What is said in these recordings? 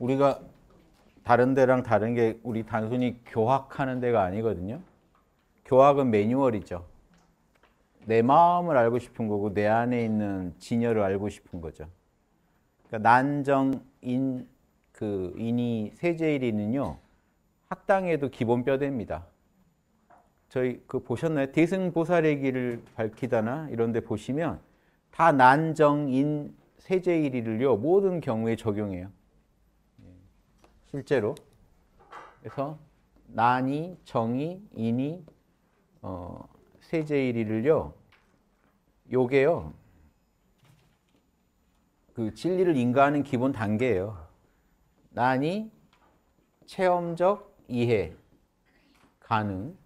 우리가 다른 데랑 다른 게 우리 단순히 교학하는 데가 아니거든요. 교학은 매뉴얼이죠. 내 마음을 알고 싶은 거고 내 안에 있는 진여를 알고 싶은 거죠. 그러니까 난정 인그 인이 세제일이는요 학당에도 기본 뼈대입니다. 저희 그 보셨나요? 대승보살의 길을 밝히다나 이런데 보시면 다 난정인 세제일이를요 모든 경우에 적용해요. 실제로. 그래서 난이, 정이, 인이, 어, 세제일이를요. 요게요. 그 진리를 인가하는 기본 단계예요. 난이, 체험적 이해, 가능,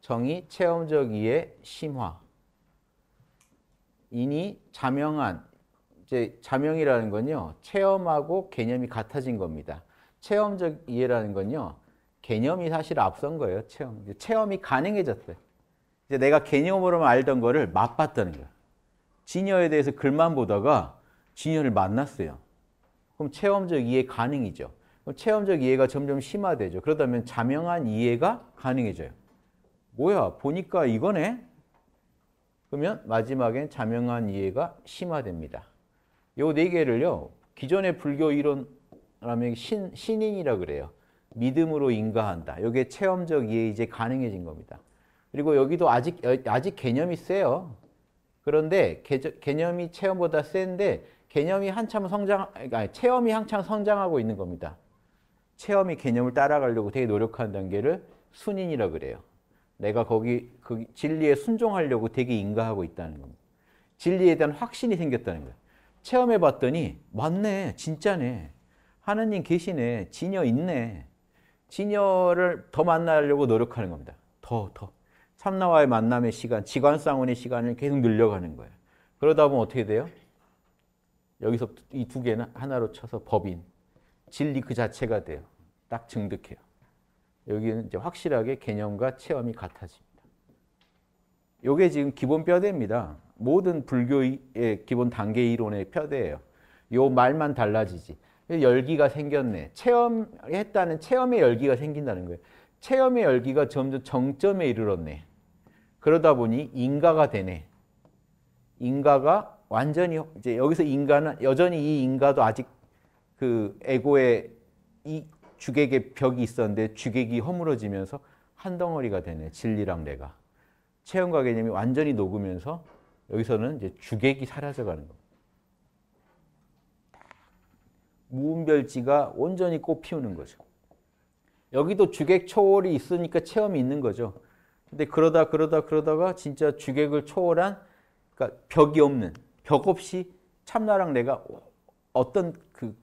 정이 체험적 이해, 심화, 인이 자명한, 이제 자명이라는 건요, 체험하고 개념이 같아진 겁니다. 체험적 이해라는 건요. 개념이 사실 앞선 거예요. 체험. 체험이 가능해졌어요. 이제 내가 개념으로만 알던 거를 맛봤다는 거예요. 진여에 대해서 글만 보다가 진여를 만났어요. 그럼 체험적 이해 가능이죠. 그럼 체험적 이해가 점점 심화되죠. 그러다면 자명한 이해가 가능해져요. 뭐야, 보니까 이거네? 그러면 마지막엔 자명한 이해가 심화됩니다. 요 네 개를요, 기존의 불교 이론 라면 신, 신인이라 그래요. 믿음으로 인가한다. 이게 체험적 이해 이제 가능해진 겁니다. 그리고 여기도 아직 아직 개념이 세요. 그런데 개, 개념이 체험보다 센데 개념이 한참 성장 아니, 그러니까 체험이 한참 성장하고 있는 겁니다. 체험이 개념을 따라가려고 되게 노력하는 단계를 순인이라 그래요. 내가 거기 그 진리에 순종하려고 되게 인가하고 있다는 겁니다. 진리에 대한 확신이 생겼다는 거예요. 체험해 봤더니 맞네. 진짜네. 하느님 계시네. 진녀 있네. 지녀를 더 만나려고 노력하는 겁니다. 더, 더. 참나와의 만남의 시간, 지관상원의 시간을 계속 늘려가는 거예요. 그러다 보면 어떻게 돼요? 여기서 이 두 개는 하나로 쳐서 법인, 진리 그 자체가 돼요. 딱 증득해요. 여기는 이제 확실하게 개념과 체험이 같아집니다. 이게 지금 기본 뼈대입니다. 모든 불교의 기본 단계 이론의 뼈대예요. 요 말만 달라지지. 열기가 생겼네. 체험했다는 체험의 열기가 생긴다는 거예요. 체험의 열기가 점점 정점에 이르렀네. 그러다 보니 인가가 되네. 인가가 완전히 이제 여기서 인가는 여전히 이 인가도 아직 그 에고의 이 주객의 벽이 있었는데 주객이 허물어지면서 한 덩어리가 되네. 진리랑 내가. 체험과 개념이 완전히 녹으면서 여기서는 이제 주객이 사라져가는 겁니다. 무음별지가 온전히 꽃 피우는 거죠. 여기도 주객 초월이 있으니까 체험이 있는 거죠. 근데 그러다 그러다 그러다가 진짜 주객을 초월한 그러니까 벽이 없는 벽 없이 참나랑 내가 어떤 그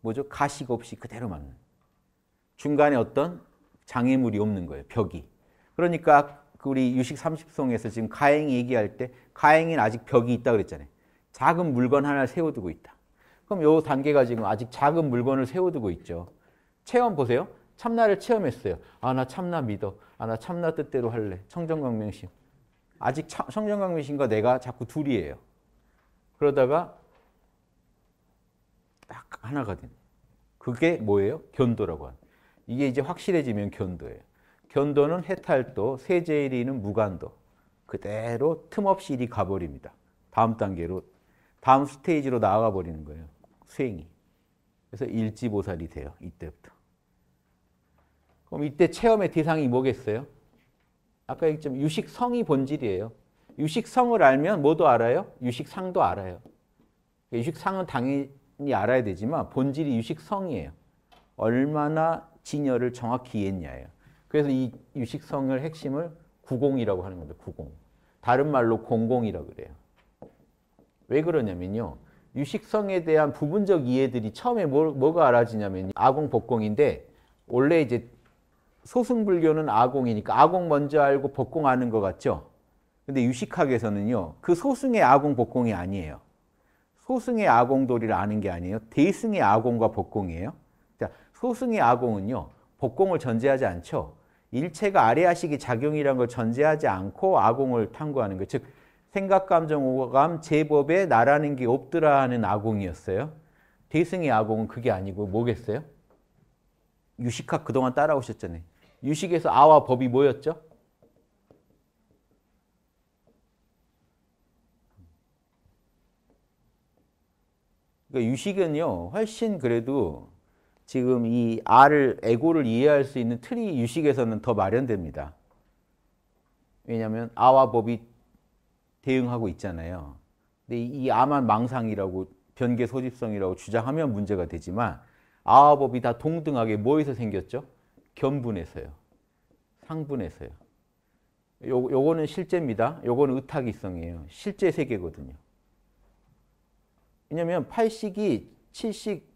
뭐죠 가식 없이 그대로 맞는 중간에 어떤 장애물이 없는 거예요 벽이 그러니까 그 우리 유식 30송에서 지금 가행 얘기할 때 가행은 아직 벽이 있다 그랬잖아요 작은 물건 하나 세워두고 있다 그럼 요 단계가 지금 아직 작은 물건을 세워두고 있죠. 체험 보세요. 참나를 체험했어요. 아, 나 참나 믿어. 아, 나 참나 뜻대로 할래. 청정광명심. 아직 청정광명심과 내가 자꾸 둘이에요. 그러다가 딱 하나가 됩 그게 뭐예요? 견도라고 하는. 이게 이제 확실해지면 견도예요. 견도는 해탈도, 세제일이는 무간도. 그대로 틈없이 일이 가버립니다. 다음 단계로, 다음 스테이지로 나아가 버리는 거예요. 수행이. 그래서 일지보살이 돼요. 이때부터. 그럼 이때 체험의 대상이 뭐겠어요? 아까 얘기했지만 유식성이 본질이에요. 유식성을 알면 뭐도 알아요? 유식상도 알아요. 유식상은 당연히 알아야 되지만 본질이 유식성이에요. 얼마나 진여를 정확히 이해했냐예요. 그래서 이 유식성을 핵심을 구공이라고 하는 겁니다. 구공. 다른 말로 공공이라고 그래요. 왜 그러냐면요. 유식성에 대한 부분적 이해들이 처음에 뭐, 뭐가 알아지냐면 아공 복공인데 원래 이제 소승불교는 아공이니까 아공 먼저 알고 복공 아는 것 같죠? 근데 유식학에서는요. 그 소승의 아공 복공이 아니에요. 소승의 아공돌이를 아는 게 아니에요. 대승의 아공과 복공이에요. 자, 소승의 아공은요. 복공을 전제하지 않죠. 일체가 아래아식이 작용이란 걸 전제하지 않고 아공을 탐구하는 거. 즉 생각, 감정, 오감, 제법에 나라는 게 없더라 하는 아공이었어요. 대승의 아공은 그게 아니고 뭐겠어요? 유식학 그동안 따라오셨잖아요. 유식에서 아와 법이 뭐였죠? 그러니까 유식은요, 훨씬 그래도 지금 이 알을, 에고를 이해할 수 있는 틀이 유식에서는 더 마련됩니다. 왜냐하면 아와 법이 대응하고 있잖아요. 근데 이 암한 망상이라고 변계 소집성이라고 주장하면 문제가 되지만 아합업이 다 동등하게 뭐에서 생겼죠? 견분에서요. 상분에서요. 요, 요거는 실제입니다. 요거는 의탁이성이에요. 실제 세계거든요. 왜냐면 팔식이 7식에서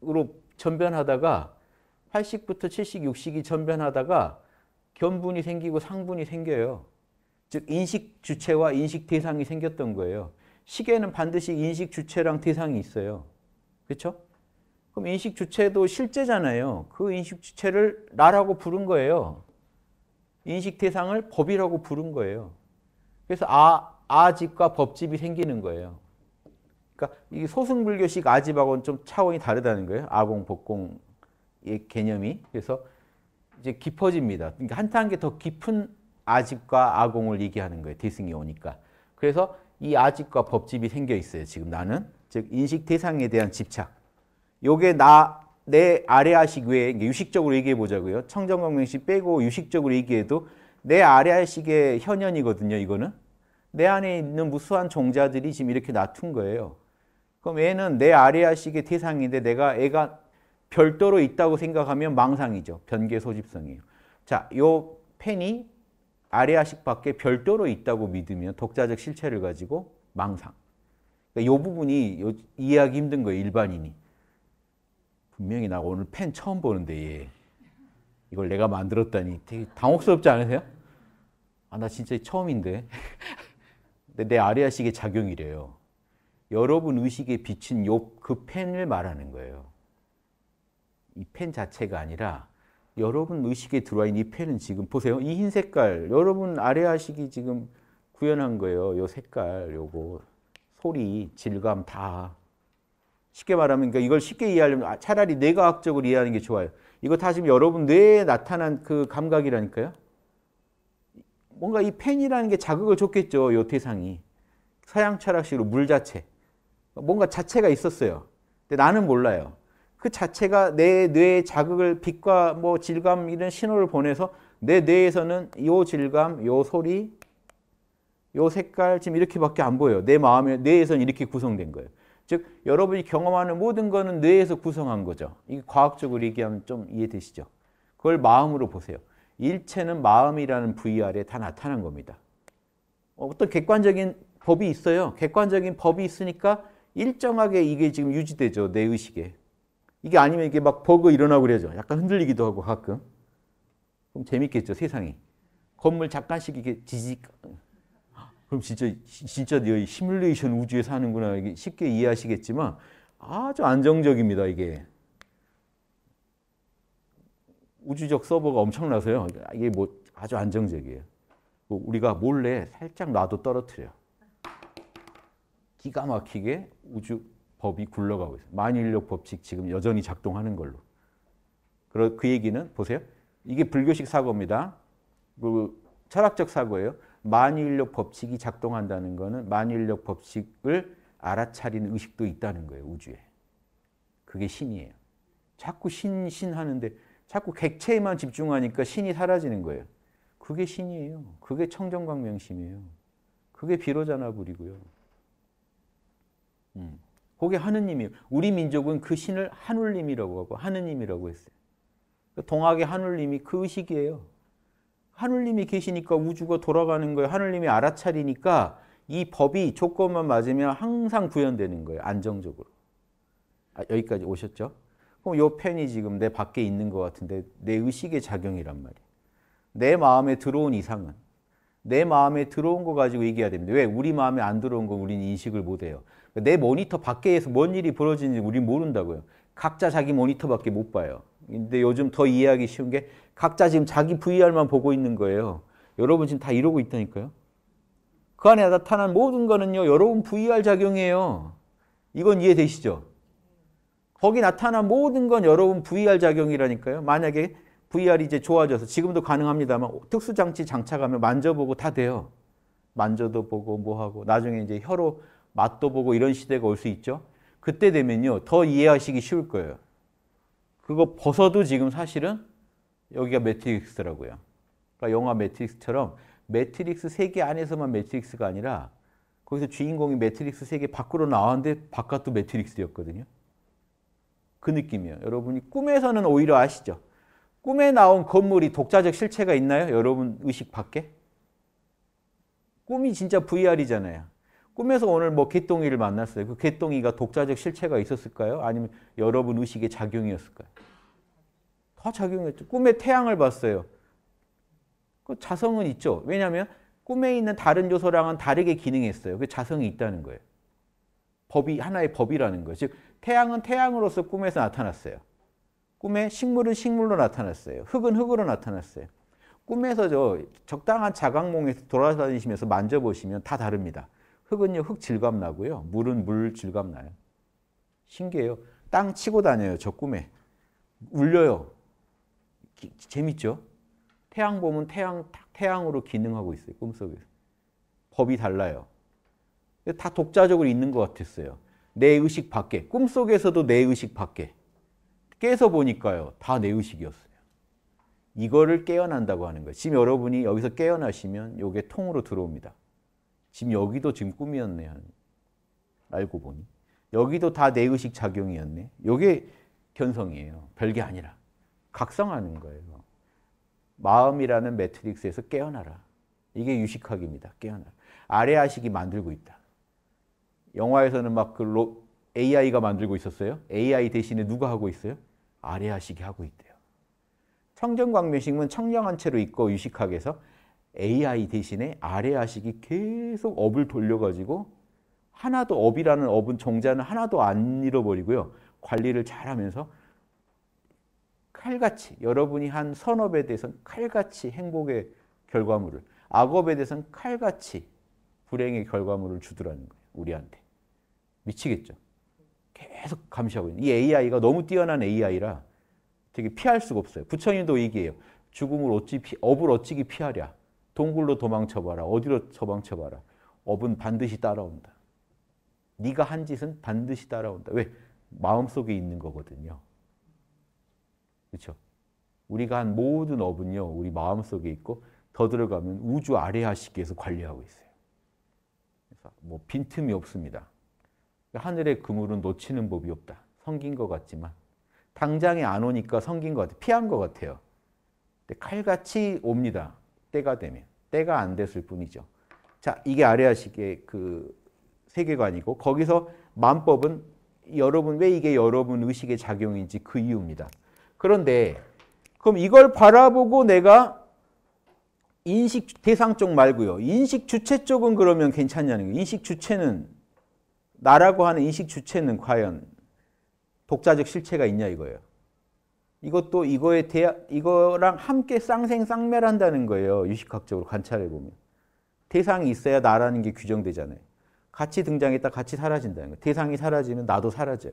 6식으로 전변하다가 8식부터 7식, 6식이 전변하다가 견분이 생기고 상분이 생겨요. 즉 인식 주체와 인식 대상이 생겼던 거예요. 시계는 반드시 인식 주체랑 대상이 있어요. 그렇죠? 그럼 인식 주체도 실제잖아요. 그 인식 주체를 나라고 부른 거예요. 인식 대상을 법이라고 부른 거예요. 그래서 아, 아집과 법집이 생기는 거예요. 그러니까 이 소승불교식 아집하고는 좀 차원이 다르다는 거예요. 아공, 복공의 개념이. 그래서 이제 깊어집니다. 그러니까 한 단계 더 깊은 아집과 아공을 얘기하는 거예요. 대승이 오니까. 그래서 이 아집과 법집이 생겨 있어요. 지금 나는. 즉 인식 대상에 대한 집착. 요게 나 내 아래 아식 외에 유식적으로 얘기해 보자고요. 청정광명식 빼고 유식적으로 얘기해도 내 아래 아식의 현현이거든요. 이거는. 내 안에 있는 무수한 종자들이 지금 이렇게 놔둔 거예요. 그럼 애는 내 아래 아식의 대상인데 내가 애가 별도로 있다고 생각하면 망상이죠. 변계 소집성이에요. 자, 요 펜이 아리아식 밖에 별도로 있다고 믿으면 독자적 실체를 가지고 망상. 그러니까 이 부분이 이해하기 힘든 거예요, 일반인이. 분명히 나 오늘 펜 처음 보는데 얘. 이걸 내가 만들었다니 되게 당혹스럽지 않으세요? 아, 나 진짜 처음인데. 근데 내 아레아식의 작용이래요. 여러분 의식에 비친 요그 펜을 말하는 거예요. 이 펜 자체가 아니라 여러분 의식에 들어와 있는 이 펜은 지금 보세요. 이 흰 색깔, 여러분 아래아식이 지금 구현한 거예요. 요 색깔, 요거 소리, 질감 다. 쉽게 말하면 그러니까 이걸 쉽게 이해하려면 아, 차라리 뇌과학적으로 이해하는 게 좋아요. 이거 다 지금 여러분 뇌에 나타난 그 감각이라니까요. 뭔가 이 펜이라는 게 자극을 줬겠죠. 요 태상이. 서양 철학식으로 물 자체. 뭔가 자체가 있었어요. 근데 나는 몰라요. 그 자체가 내 뇌의 자극을 빛과 뭐 질감 이런 신호를 보내서 내 뇌에서는 요 질감, 요 소리, 요 색깔 지금 이렇게밖에 안 보여요. 내 마음에 뇌에서는 이렇게 구성된 거예요. 즉 여러분이 경험하는 모든 거는 뇌에서 구성한 거죠. 이 과학적으로 얘기하면 좀 이해되시죠? 그걸 마음으로 보세요. 일체는 마음이라는 부위 아래 다 나타난 겁니다. 어떤 객관적인 법이 있어요. 객관적인 법이 있으니까 일정하게 이게 지금 유지되죠. 내 의식에. 이게 아니면 이게 막 버그 일어나고 그래죠. 약간 흔들리기도 하고 가끔. 그럼 재밌겠죠, 세상이. 건물 잠깐씩 이게 지지 그럼 진짜 진짜 시뮬레이션 우주에 사는구나 이게 쉽게 이해하시겠지만 아주 안정적입니다 이게 우주적 서버가 엄청나서요 이게 뭐 아주 안정적이에요 우리가 몰래 살짝 놔도 떨어뜨려 기가 막히게 우주 법이 굴러가고 있어요. 만인력 법칙 지금 여전히 작동하는 걸로. 그그 얘기는 보세요. 이게 불교식 사고입니다. 그 철학적 사고예요. 만인력 법칙이 작동한다는 거는 만인력 법칙을 알아차리는 의식도 있다는 거예요. 우주에. 그게 신이에요. 자꾸 신, 신 하는데 자꾸 객체에만 집중하니까 신이 사라지는 거예요. 그게 신이에요. 그게 청정광명심이에요. 그게 비로자나 불이고요. 음. 그게 하느님이 우리 민족은 그 신을 하늘님이라고 하고 하느님이라고 했어요. 그러니까 동학의 하늘님이 그 의식이에요. 하늘님이 계시니까 우주가 돌아가는 거예요. 하늘님이 알아차리니까 이 법이 조건만 맞으면 항상 구현되는 거예요. 안정적으로. 아, 여기까지 오셨죠? 그럼 요 펜이 지금 내 밖에 있는 것 같은데 내 의식의 작용이란 말이에요. 내 마음에 들어온 이상은 내 마음에 들어온 거 가지고 얘기해야 됩니다. 왜? 우리 마음에 안 들어온 거 우리는 인식을 못해요. 내 모니터 밖에서 뭔 일이 벌어지는지 우리 모른다고요. 각자 자기 모니터밖에 못 봐요. 근데 요즘 더 이해하기 쉬운 게 각자 지금 자기 VR만 보고 있는 거예요. 여러분 지금 다 이러고 있다니까요. 그 안에 나타난 모든 거는요. 여러분 VR 작용이에요. 이건 이해되시죠? 거기 나타난 모든 건 여러분 VR 작용이라니까요. 만약에 VR이 이제 좋아져서 지금도 가능합니다만 특수장치 장착하면 만져보고 다 돼요. 만져도 보고 뭐하고 나중에 이제 혀로 맛도 보고 이런 시대가 올 수 있죠. 그때 되면요. 더 이해하시기 쉬울 거예요. 그거 벗어도 지금 사실은 여기가 매트릭스더라고요. 그러니까 영화 매트릭스처럼 매트릭스 세계 안에서만 매트릭스가 아니라 거기서 주인공이 매트릭스 세계 밖으로 나왔는데 바깥도 매트릭스였거든요. 그 느낌이에요. 여러분이 꿈에서는 오히려 아시죠? 꿈에 나온 건물이 독자적 실체가 있나요? 여러분 의식 밖에? 꿈이 진짜 VR이잖아요. 꿈에서 오늘 뭐 개똥이를 만났어요. 그 개똥이가 독자적 실체가 있었을까요? 아니면 여러분 의식의 작용이었을까요? 다 작용했죠. 꿈에 태양을 봤어요. 그 자성은 있죠. 왜냐하면 꿈에 있는 다른 요소랑은 다르게 기능했어요. 그 자성이 있다는 거예요. 법이 하나의 법이라는 거예요. 즉 태양은 태양으로서 꿈에서 나타났어요. 꿈에 식물은 식물로 나타났어요. 흙은 흙으로 나타났어요. 꿈에서 저 적당한 자각몽에서 돌아다니시면서 만져보시면 다 다릅니다. 흙은요, 흙 질감 나고요. 물은 물 질감 나요. 신기해요. 땅 치고 다녀요, 저 꿈에. 울려요. 기, 재밌죠? 태양 보면 태양, 태양으로 기능하고 있어요, 꿈속에서. 법이 달라요. 다 독자적으로 있는 것 같았어요. 내 의식 밖에, 꿈속에서도 내 의식 밖에. 깨서 보니까요, 다 내 의식이었어요. 이거를 깨어난다고 하는 거예요. 지금 여러분이 여기서 깨어나시면 이게 통으로 들어옵니다. 지금 여기도 지금 꿈이었네. 알고 보니. 여기도 다 내 의식 작용이었네. 이게 견성이에요. 별게 아니라. 각성하는 거예요. 마음이라는 매트릭스에서 깨어나라. 이게 유식학입니다. 깨어나라. 아래아식이 만들고 있다. 영화에서는 막 그 AI가 만들고 있었어요. AI 대신에 누가 하고 있어요? 아래아식이 하고 있대요. 청정광묘식은 청량한 채로 있고 유식학에서 AI 대신에 아래 아식이 계속 업을 돌려가지고 하나도 업이라는 업은 정자는 하나도 안 잃어버리고요. 관리를 잘하면서 칼같이 여러분이 한 선업에 대해서는 칼같이 행복의 결과물을 악업에 대해서는 칼같이 불행의 결과물을 주더라는 거예요. 우리한테. 미치겠죠. 계속 감시하고 있는. 이 AI가 너무 뛰어난 AI라 되게 피할 수가 없어요. 부처님도 얘기해요. 죽음을 어찌 피, 업을 어찌기 피하랴. 동굴로 도망쳐봐라. 어디로 도망쳐봐라. 업은 반드시 따라온다. 네가 한 짓은 반드시 따라온다. 왜? 마음속에 있는 거거든요. 그렇죠? 우리가 한 모든 업은요. 우리 마음속에 있고 더 들어가면 우주 아래 하시기서 관리하고 있어요. 그래서 뭐 빈틈이 없습니다. 하늘의 그물은 놓치는 법이 없다. 성긴 것 같지만 당장에 안 오니까 성긴 것 같아요. 피한 것 같아요. 칼같이 옵니다. 때가 되면. 때가 안 됐을 뿐이죠. 자, 이게 아레아식의 그 세계관이고 거기서 만법은 여러분 왜 이게 여러분 의식의 작용인지 그 이유입니다. 그런데 그럼 이걸 바라보고 내가 인식 대상 쪽 말고요. 인식 주체 쪽은 그러면 괜찮냐는 거예요. 인식 주체는 나라고 하는 인식 주체는 과연 독자적 실체가 있냐 이거예요. 이것도 이거에 대 이거랑 함께 쌍생쌍멸한다는 거예요. 유식학적으로 관찰해 보면. 대상이 있어야 나라는 게 규정되잖아요. 같이 등장했다 같이 사라진다는 거예요. 대상이 사라지면 나도 사라져요.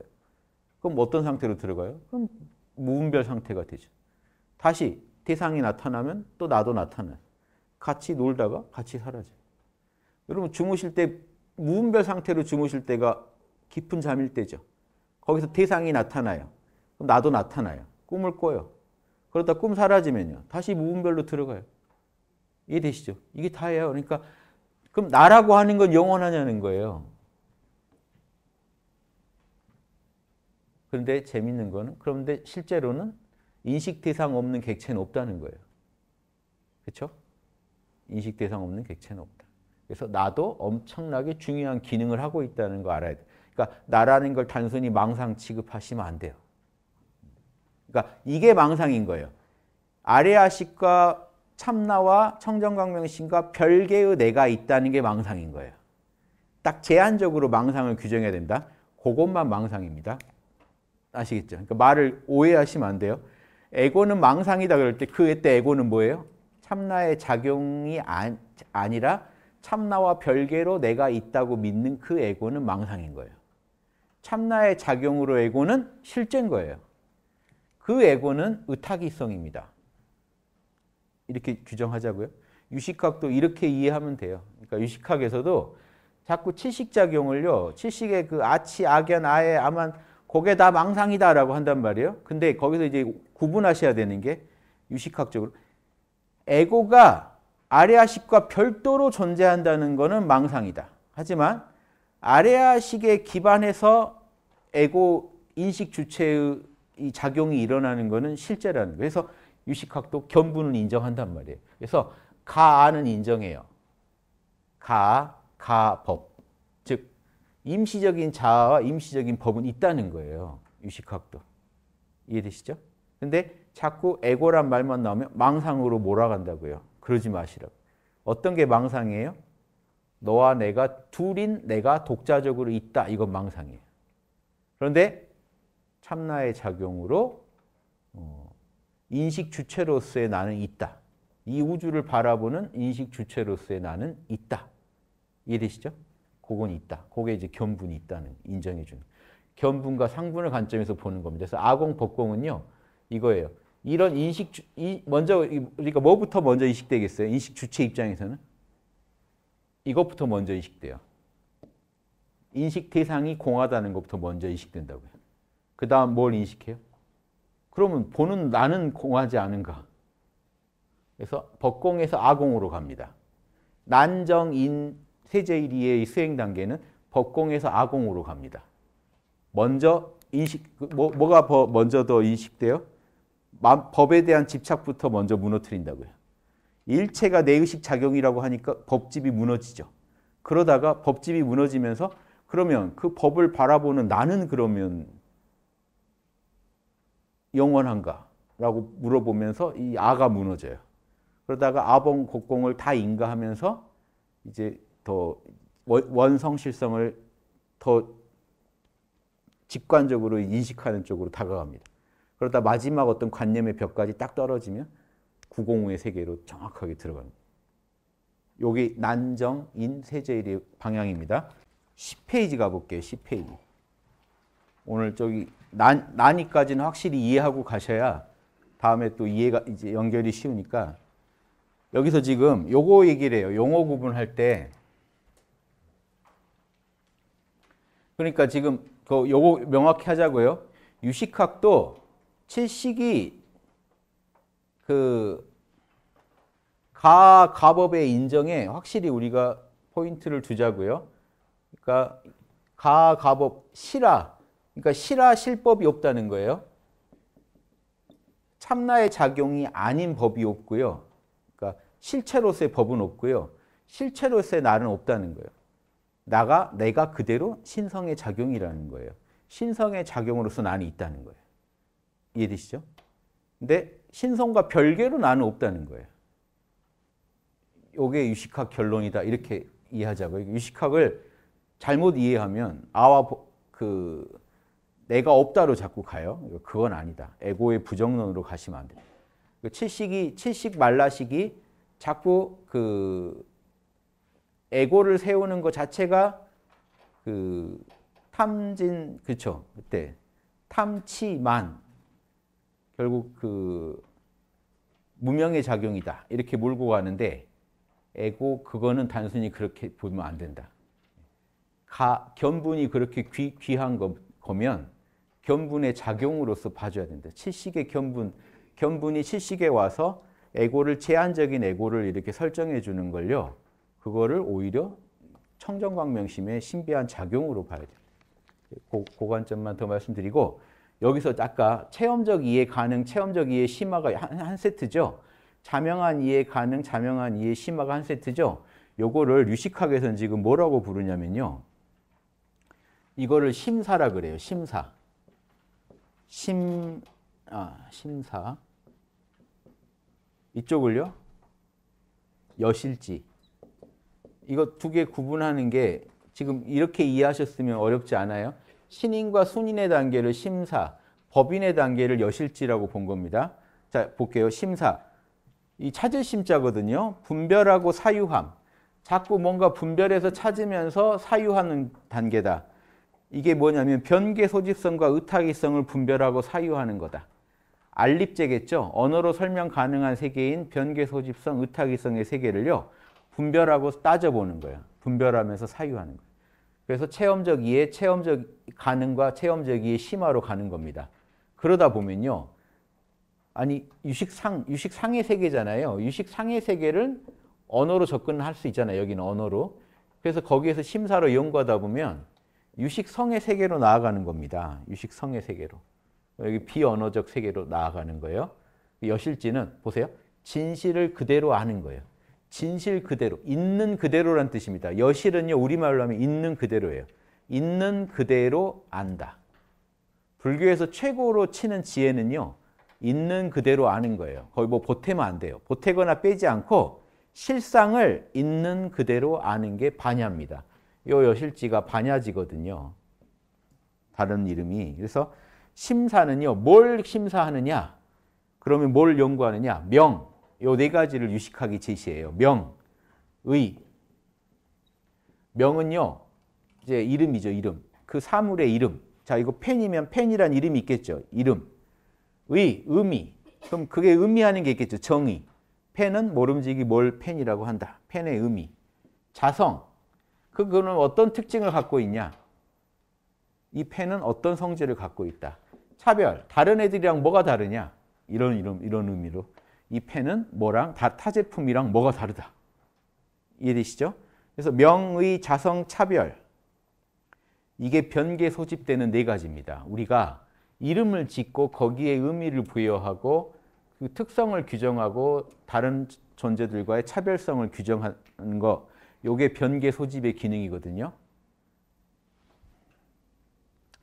그럼 어떤 상태로 들어가요? 그럼 무분별 상태가 되죠. 다시 대상이 나타나면 또 나도 나타나요. 같이 놀다가 같이 사라져요. 여러분 주무실 때 무분별 상태로 주무실 때가 깊은 잠일 때죠. 거기서 대상이 나타나요. 그럼 나도 나타나요. 꿈을 꿔요. 그러다 꿈 사라지면요. 다시 무분별로 들어가요. 이해되시죠? 이게 다예요. 그러니까 그럼 나라고 하는 건 영원하냐는 거예요. 그런데 재밌는 거는 그런데 실제로는 인식 대상 없는 객체는 없다는 거예요. 그렇 인식 대상 없는 객체는 없다. 그래서 나도 엄청나게 중요한 기능을 하고 있다는 거 알아야 돼. 그러니까 나라는 걸 단순히 망상 취급하시면 안 돼요. 그러니까 이게 망상인 거예요. 아레아식과 참나와 청정광명신과 별개의 내가 있다는 게 망상인 거예요. 딱 제한적으로 망상을 규정해야 된다. 그것만 망상입니다. 아시겠죠? 그러니까 말을 오해하시면 안 돼요. 에고는 망상이다 그럴 때 그때 에고는 뭐예요? 참나의 작용이 안, 아니라 참나와 별개로 내가 있다고 믿는 그 에고는 망상인 거예요. 참나의 작용으로 에고는 실제인 거예요. 그 에고는 의타기성입니다. 이렇게 규정하자고요. 유식학도 이렇게 이해하면 돼요. 그러니까 유식학에서도 자꾸 칠식작용을요. 칠식의 그 아치, 악연, 아예, 아만 그게 다 망상이다라고 한단 말이에요. 근데 거기서 이제 구분하셔야 되는 게 유식학적으로 에고가 아레아식과 별도로 존재한다는 것은 망상이다. 하지만 아레아식에 기반해서 에고 인식 주체의 이 작용이 일어나는 거는 실제라는 거예요. 그래서 유식학도 견부는 인정한단 말이에요. 그래서 가아는 인정해요. 가, 가법. 즉 임시적인 자아와 임시적인 법은 있다는 거예요. 유식학도. 이해되시죠? 근데 자꾸 에고란 말만 나오면 망상으로 몰아간다고요. 그러지 마시라고. 어떤 게 망상이에요? 너와 내가 둘인 내가 독자적으로 있다. 이건 망상이에요. 그런데 참나의 작용으로 어, 인식 주체로서의 나는 있다. 이 우주를 바라보는 인식 주체로서의 나는 있다. 이해되시죠? 그건 있다. 그게 이제 견분이 있다는 인정해 주는. 견분과 상분을 관점에서 보는 겁니다. 그래서 아공, 법공은요. 이거예요. 이런 인식, 주, 이, 먼저, 그러니까 뭐부터 먼저 인식되겠어요? 인식 주체 입장에서는? 이것부터 먼저 인식돼요. 인식 대상이 공하다는 것부터 먼저 인식된다고요. 그 다음 뭘 인식해요? 그러면 보는 나는 공하지 않은가? 그래서 법공에서 아공으로 갑니다. 난정인 세제일의 수행 단계는 법공에서 아공으로 갑니다. 먼저 인식, 그 뭐, 뭐가 더 먼저 더 인식돼요? 법에 대한 집착부터 먼저 무너뜨린다고요. 일체가 내 의식 작용이라고 하니까 법집이 무너지죠. 그러다가 법집이 무너지면서 그러면 그 법을 바라보는 나는 그러면 영원한가? 라고 물어보면서 이 아가 무너져요. 그러다가 아범 곡공을 다 인가하면서 이제 더 원성실성을 더 직관적으로 인식하는 쪽으로 다가갑니다. 그러다 마지막 어떤 관념의 벽까지 딱 떨어지면 905의 세계로 정확하게 들어갑니다. 여기 난정, 인, 세제일의 방향입니다. 10페이지 가볼게요. 10페이지. 오늘 저기 난, 난이까지는 확실히 이해하고 가셔야 다음에 또 이해가 이제 연결이 쉬우니까 여기서 지금 요거 얘기를 해요. 용어 구분할 때 그러니까 지금 그 요거 명확히 하자고요. 유식학도 칠식이 그 가, 가법의 인정에 확실히 우리가 포인트를 두자고요. 그러니까 가, 가법, 실화 그러니까 실화 실법이 없다는 거예요. 참나의 작용이 아닌 법이 없고요. 그러니까 실체로서의 법은 없고요. 실체로서의 나는 없다는 거예요. 나가 내가 그대로 신성의 작용이라는 거예요. 신성의 작용으로서 나는 있다는 거예요. 이해되시죠? 근데 신성과 별개로 나는 없다는 거예요. 이게 유식학 결론이다 이렇게 이해하자고요. 유식학을 잘못 이해하면 아와 그 내가 없다로 자꾸 가요. 그건 아니다. 에고의 부정론으로 가시면 안 돼요. 그 칠식이 칠식 말라식이 자꾸 그 에고를 세우는 것 자체가 그 탐진 그쵸 그때 탐치만 결국 그 무명의 작용이다 이렇게 몰고 가는데 에고 그거는 단순히 그렇게 보면 안 된다. 가, 견분이 그렇게 귀, 귀한 거, 거면 견분의 작용으로서 봐줘야 된다. 칠식의 견분, 견분이 칠식에 와서 에고를 제한적인 에고를 이렇게 설정해 주는 걸요. 그거를 오히려 청정광명심의 신비한 작용으로 봐야 돼요. 고, 관점만 더 말씀드리고 여기서 아까 체험적 이해 가능, 체험적 이해 심화가 한, 한 세트죠. 자명한 이해 가능, 자명한 이해 심화가 한 세트죠. 요거를 유식학에서는 지금 뭐라고 부르냐면요. 이거를 심사라 그래요. 심사. 심, 아, 심사 이쪽을요 여실지 이거 두 개 구분하는 게 지금 이렇게 이해하셨으면 어렵지 않아요? 신인과 순인의 단계를 심사, 법인의 단계를 여실지라고 본 겁니다. 자, 볼게요. 심사. 이 찾을 심자거든요. 분별하고 사유함. 자꾸 뭔가 분별해서 찾으면서 사유하는 단계다. 이게 뭐냐면 변계 소집성과 의타기성을 분별하고 사유하는 거다. 알립제겠죠. 언어로 설명 가능한 세계인 변계 소집성, 의타기성의 세계를요. 분별하고 따져보는 거예 분별하면서 사유하는 거예 그래서 체험적 이해, 체험적 가능과 체험적 이해 심화로 가는 겁니다. 그러다 보면요. 아니 유식상, 유식상의 세계잖아요. 유식상의 세계를 언어로 접근할 수 있잖아요. 여기는 언어로. 그래서 거기에서 심사로 연구하다 보면 유식성의 세계로 나아가는 겁니다. 유식성의 세계로. 여기 비언어적 세계로 나아가는 거예요. 여실지는 보세요. 진실을 그대로 아는 거예요. 진실 그대로, 있는 그대로란 뜻입니다. 여실은요, 우리말로 하면 있는 그대로예요. 있는 그대로 안다. 불교에서 최고로 치는 지혜는요, 있는 그대로 아는 거예요. 거의 뭐 보태면 안 돼요. 보태거나 빼지 않고 실상을 있는 그대로 아는 게 반야입니다. 요 여실지가 반야지거든요. 다른 이름이. 그래서 심사는요. 뭘 심사하느냐? 그러면 뭘 연구하느냐? 명. 요 네 가지를 유식하게 제시해요. 명, 의. 명은요. 이제 이름이죠. 이름. 그 사물의 이름. 자, 이거 펜이면 펜이란 이름이 있겠죠. 이름. 의, 의미. 그럼 그게 의미하는 게 있겠죠. 정의. 펜은 모름지기 뭘 펜이라고 한다. 펜의 의미. 자성. 그거는 어떤 특징을 갖고 있냐? 이 펜은 어떤 성질을 갖고 있다. 차별, 다른 애들이랑 뭐가 다르냐? 이런 이런 이런 의미로 이 펜은 뭐랑 다 타 제품이랑 뭐가 다르다. 이해되시죠? 그래서 명의, 자성, 차별 이게 변계 소집되는 네 가지입니다. 우리가 이름을 짓고 거기에 의미를 부여하고 그 특성을 규정하고 다른 존재들과의 차별성을 규정하는 거 요게 변계 소집의 기능이거든요.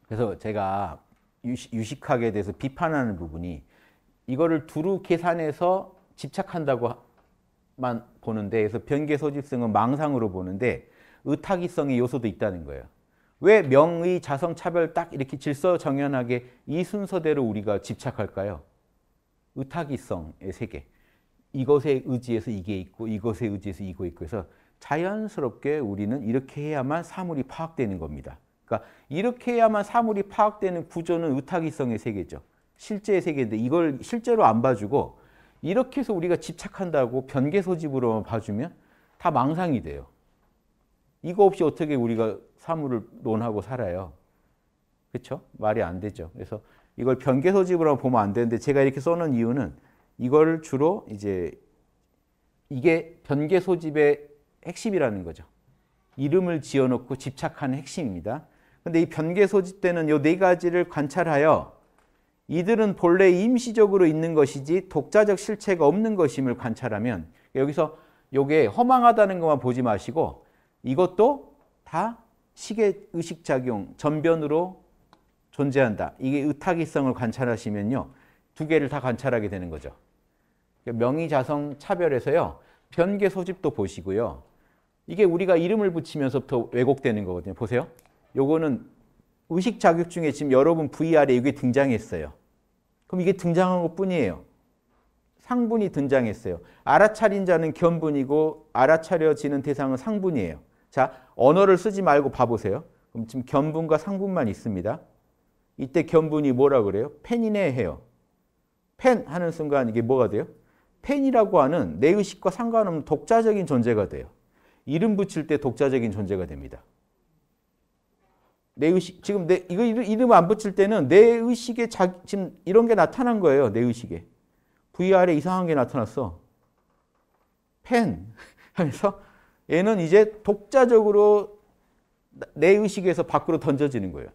그래서 제가 유식학에 대해서 비판하는 부분이 이거를 두루 계산해서 집착한다고만 보는데 그래서 변계 소집성은 망상으로 보는데 의타기성의 요소도 있다는 거예요. 왜 명의, 자성, 차별 딱 이렇게 질서정연하게 이 순서대로 우리가 집착할까요? 의타기성의 세계. 이것에 의지해서 이게 있고 이것에 의지해서 이거 있고 해서 자연스럽게 우리는 이렇게 해야만 사물이 파악되는 겁니다. 그러니까 이렇게 해야만 사물이 파악되는 구조는 의타기성의 세계죠. 실제의 세계인데 이걸 실제로 안 봐주고 이렇게 해서 우리가 집착한다고 변계 소집으로만 봐주면 다 망상이 돼요. 이거 없이 어떻게 우리가 사물을 논하고 살아요. 그렇죠? 말이 안 되죠. 그래서 이걸 변계 소집으로 보면 안 되는데 제가 이렇게 써놓은 이유는 이걸 주로 이제 이게 변계 소집의 핵심이라는 거죠. 이름을 지어놓고 집착하는 핵심입니다. 근데 이 변계 소집 때는 이 네 가지를 관찰하여 이들은 본래 임시적으로 있는 것이지 독자적 실체가 없는 것임을 관찰하면 여기서 이게 허망하다는 것만 보지 마시고 이것도 다 시계 의식 작용 전변으로 존재한다. 이게 의타기성을 관찰하시면요. 두 개를 다 관찰하게 되는 거죠. 명의자성 차별에서요. 변계 소집도 보시고요. 이게 우리가 이름을 붙이면서부터 왜곡되는 거거든요. 보세요. 요거는 의식 자격 중에 지금 여러분 VR에 이게 등장했어요. 그럼 이게 등장한 것 뿐이에요. 상분이 등장했어요. 알아차린 자는 견분이고 알아차려지는 대상은 상분이에요. 자, 언어를 쓰지 말고 봐보세요. 그럼 지금 견분과 상분만 있습니다. 이때 견분이 뭐라 그래요? 펜이네 해요. 펜 하는 순간 이게 뭐가 돼요? 펜이라고 하는 내 의식과 상관없는 독자적인 존재가 돼요. 이름 붙일 때 독자적인 존재가 됩니다. 내 의식 지금 내 이거 이름 안 붙일 때는 내 의식에 자, 지금 이런 게 나타난 거예요. 내 의식에 VR에 이상한 게 나타났어. 펜 하면서 얘는 이제 독자적으로 내 의식에서 밖으로 던져지는 거예요.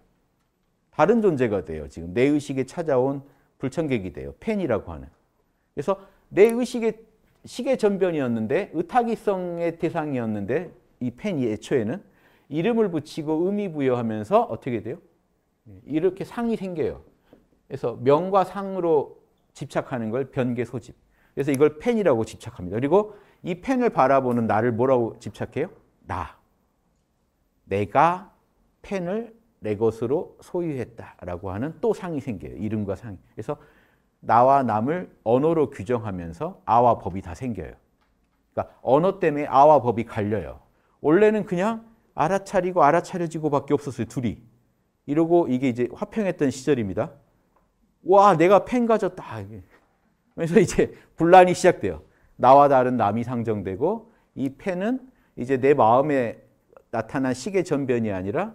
다른 존재가 돼요. 지금 내 의식에 찾아온 불청객이 돼요. 펜이라고 하는. 그래서 내 의식에 시계 전변이었는데 의타기성의 대상이었는데 이 펜이 애초에는 이름을 붙이고 의미 부여하면서 어떻게 돼요? 예, 이렇게 상이 생겨요. 그래서 명과 상으로 집착하는 걸 변계 소집. 그래서 이걸 펜이라고 집착합니다. 그리고 이 펜을 바라보는 나를 뭐라고 집착해요? 나. 내가 펜을 내 것으로 소유했다라고 하는 또 상이 생겨요. 이름과 상이. 그래서 나와 남을 언어로 규정하면서 아와 법이 다 생겨요. 그러니까 언어 때문에 아와 법이 갈려요. 원래는 그냥 알아차리고 알아차려지고밖에 없었어요. 둘이. 이러고 이게 이제 화평했던 시절입니다. 와 내가 펜 가졌다. 그래서 이제 분란이 시작돼요. 나와 다른 남이 상정되고 이 펜은 이제 내 마음에 나타난 시계 전변이 아니라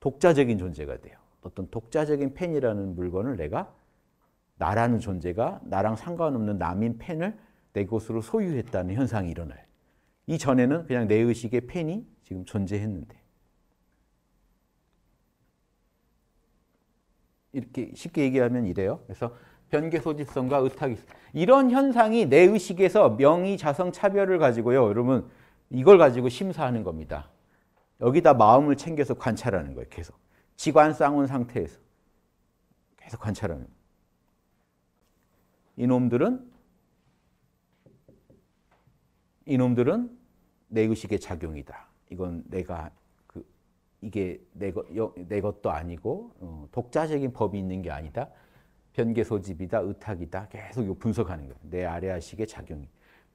독자적인 존재가 돼요. 어떤 독자적인 펜이라는 물건을 내가 나라는 존재가 나랑 상관없는 남인 펜을 내 것으로 소유했다는 현상이 일어나요. 이전에는 그냥 내 의식의 펜이 지금 존재했는데. 이렇게 쉽게 얘기하면 이래요. 그래서 변개소지성과 의탁이 이런 현상이 내 의식에서 명의 자성 차별을 가지고요. 여러분 이걸 가지고 심사하는 겁니다. 여기다 마음을 챙겨서 관찰하는 거예요. 계속 지관 쌍운 상태에서 계속 관찰하는 거예요. 이놈들은 이놈들은 내 의식의 작용이다. 이건 내가 그 이게 내, 거, 내 것도 아니고 어, 독자적인 법이 있는 게 아니다. 변계 소집이다, 의탁이다. 계속 분석하는 거예요. 내 아래아식의 작용이.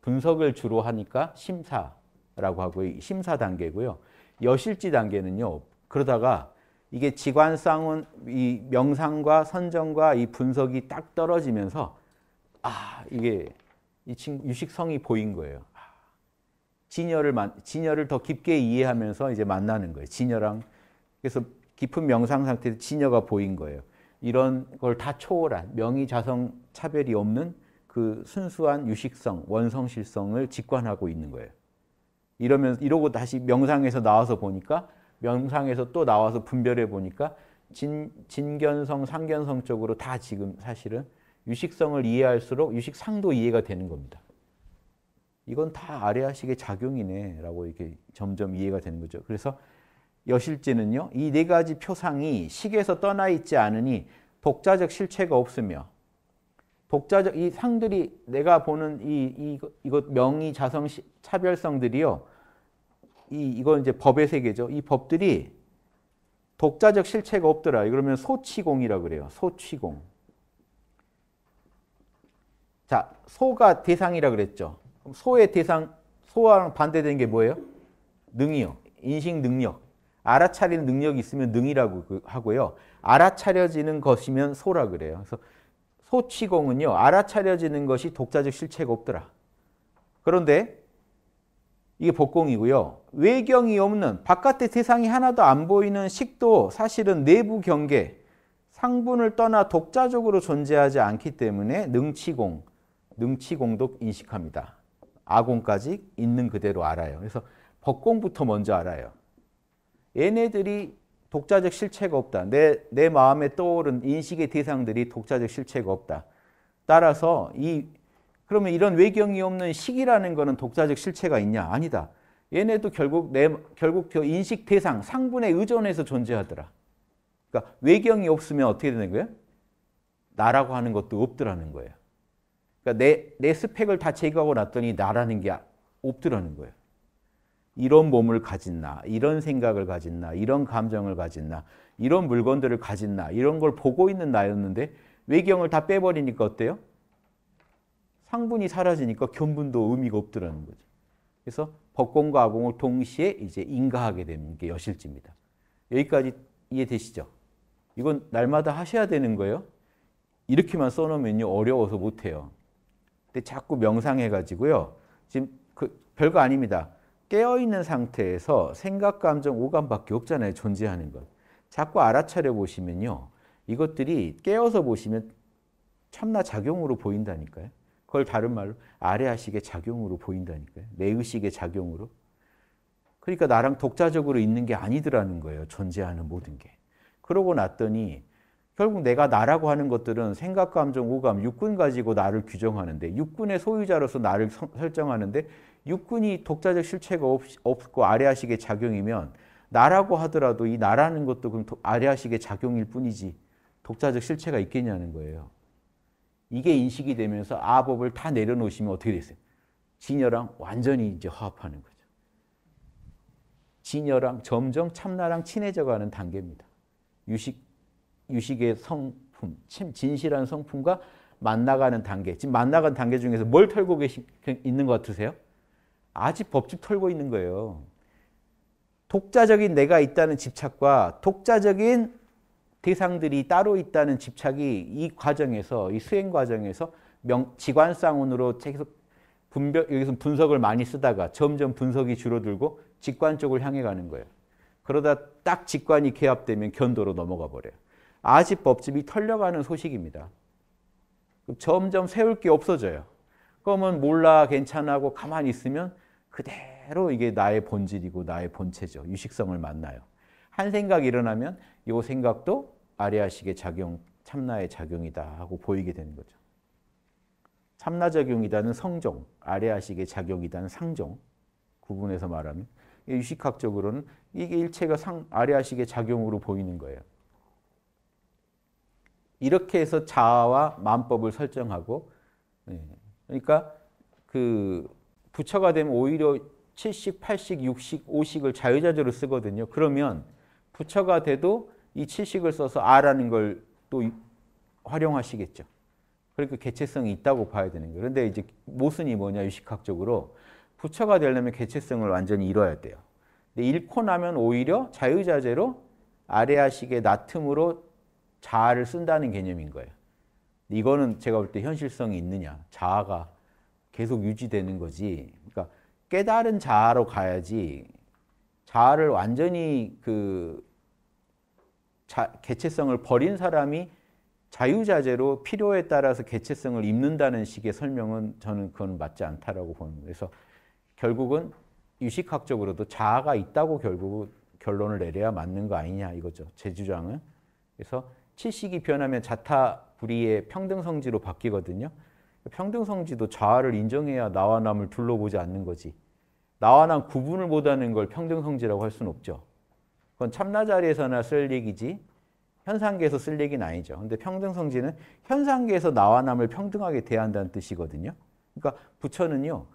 분석을 주로 하니까 심사라고 하고 심사 단계고요. 여실지 단계는요. 그러다가 이게 지관상은 이 명상과 선정과 이 분석이 딱 떨어지면서 아 이게 이 친구 유식성이 보인 거예요. 진여를 진여를 더 깊게 이해하면서 이제 만나는 거예요. 진여랑 그래서 깊은 명상 상태에서 진여가 보인 거예요. 이런 걸 다 초월한 명의 자성 차별이 없는 그 순수한 유식성, 원성실성을 직관하고 있는 거예요. 이러면 이러고 다시 명상에서 나와서 보니까 명상에서 또 나와서 분별해 보니까 진, 진견성, 상견성 쪽으로 다 지금 사실은 유식성을 이해할수록 유식상도 이해가 되는 겁니다. 이건 다 아래아식의 작용이네라고 이렇게 점점 이해가 되는 거죠. 그래서 여실지는요. 이 네 가지 표상이 식에서 떠나 있지 않으니 독자적 실체가 없으며 독자적 이 상들이 내가 보는 이, 이 이것 명의 자성 차별성들이요. 이 이건 이제 법의 세계죠. 이 법들이 독자적 실체가 없더라. 그러면 소치공이라 그래요. 소치공. 자, 소가 대상이라 그랬죠. 그럼 소의 대상, 소와 반대되는 게 뭐예요? 능이요. 인식 능력. 알아차리는 능력이 있으면 능이라고 그, 하고요. 알아차려지는 것이면 소라 그래요. 그래서 소치공은요. 알아차려지는 것이 독자적 실체가 없더라. 그런데 이게 복공이고요. 외경이 없는 바깥의 세상이 하나도 안 보이는 식도 사실은 내부 경계, 상분을 떠나 독자적으로 존재하지 않기 때문에 능치공, 능치공독 인식합니다. 아공까지 있는 그대로 알아요. 그래서 법공부터 먼저 알아요. 얘네들이 독자적 실체가 없다. 내, 내 마음에 떠오른 인식의 대상들이 독자적 실체가 없다. 따라서 이 그러면 이런 외경이 없는 식이라는 거는 독자적 실체가 있냐? 아니다. 얘네도 결국 내 결국 저 그 인식 대상 상분에 의존해서 존재하더라. 그러니까 외경이 없으면 어떻게 되는 거예요? 나라고 하는 것도 없더라는 거예요. 그러니까 내, 내 스펙을 다 제거하고 났더니 나라는 게 없더라는 거예요. 이런 몸을 가진 나, 이런 생각을 가진 나, 이런 감정을 가진 나, 이런 물건들을 가진 나, 이런 걸 보고 있는 나였는데 외경을 다 빼버리니까 어때요? 상분이 사라지니까 견분도 의미가 없더라는 거죠. 그래서 법공과 아공을 동시에 이제 인가하게 되는 게 여실지입니다. 여기까지 이해되시죠? 이건 날마다 하셔야 되는 거예요. 이렇게만 써놓으면 어려워서 못해요. 근데 자꾸 명상해가지고요. 지금 그 별거 아닙니다. 깨어있는 상태에서 생각, 감정, 오감밖에 없잖아요. 존재하는 것. 자꾸 알아차려 보시면요. 이것들이 깨어서 보시면 참나 작용으로 보인다니까요. 그걸 다른 말로 아래아식의 작용으로 보인다니까요. 내 의식의 작용으로. 그러니까 나랑 독자적으로 있는 게 아니더라는 거예요. 존재하는 모든 게. 그러고 났더니 결국 내가 나라고 하는 것들은 생각, 감정, 오감, 육군 가지고 나를 규정하는데 육군의 소유자로서 나를 서, 설정하는데 육군이 독자적 실체가 없, 없고 아래아식의 작용이면 나라고 하더라도 이 나라는 것도 그럼 아래아식의 작용일 뿐이지 독자적 실체가 있겠냐는 거예요. 이게 인식이 되면서 아법을 다 내려놓으시면 어떻게 되세요 진여랑 완전히 이제 화합하는 거죠. 진여랑 점점 참나랑 친해져가는 단계입니다. 유식 유식의 성품, 진실한 성품과 만나가는 단계. 지금 만나간 단계 중에서 뭘 털고 계시, 그, 있는 것 같으세요? 아직 법칙 털고 있는 거예요. 독자적인 내가 있다는 집착과 독자적인 대상들이 따로 있다는 집착이 이 과정에서, 이 수행 과정에서 명, 지관쌍으로 계속 분별, 여기서 분석을 많이 쓰다가 점점 분석이 줄어들고 직관 쪽을 향해 가는 거예요. 그러다 딱 직관이 개합되면 견도로 넘어가 버려요. 아직법집이 털려가는 소식입니다. 점점 세울 게 없어져요. 그러면 몰라 괜찮아고 가만히 있으면 그대로 이게 나의 본질이고 나의 본체죠. 유식성을 만나요. 한 생각 일어나면 이 생각도 아리아식의 작용, 참나의 작용이다 하고 보이게 되는 거죠. 참나 작용이다는 성종, 아리아식의 작용이다는 상종 구분해서 말하면 유식학적으로는 이게 일체가 상, 아리아식의 작용으로 보이는 거예요. 이렇게 해서 자아와 만법을 설정하고 예. 그러니까 그 부처가 되면 오히려 7 0 8 0 6 0 5 0을 자유자재로 쓰거든요. 그러면 부처가 돼도 이 7식을 써서 아라는 걸 또 활용하시겠죠. 그러니까 개체성이 있다고 봐야 되는 거예요. 그런데 이제 모순이 뭐냐 유식학적으로 부처가 되려면 개체성을 완전히 잃어야 돼요. 근데 잃고 나면 오히려 자유자재로 아래아식의 나틈으로 자아를 쓴다는 개념인 거예요. 이거는 제가 볼 때 현실성이 있느냐. 자아가 계속 유지되는 거지. 그러니까 깨달은 자아로 가야지 자아를 완전히 그 자, 개체성을 버린 사람이 자유자재로 필요에 따라서 개체성을 입는다는 식의 설명은 저는 그건 맞지 않다라고 보는 거예요. 그래서 결국은 유식학적으로도 자아가 있다고 결국 결론을 내려야 맞는 거 아니냐 이거죠. 제 주장은. 그래서 칠식이 변하면 자타 불이의 평등성지로 바뀌거든요. 평등성지도 자아를 인정해야 나와 남을 둘러보지 않는 거지. 나와 남 구분을 못하는 걸 평등성지라고 할 수는 없죠. 그건 참나 자리에서나 쓸 얘기지 현상계에서 쓸 얘기는 아니죠. 근데 평등성지는 현상계에서 나와 남을 평등하게 대한다는 뜻이거든요. 그러니까 부처는요.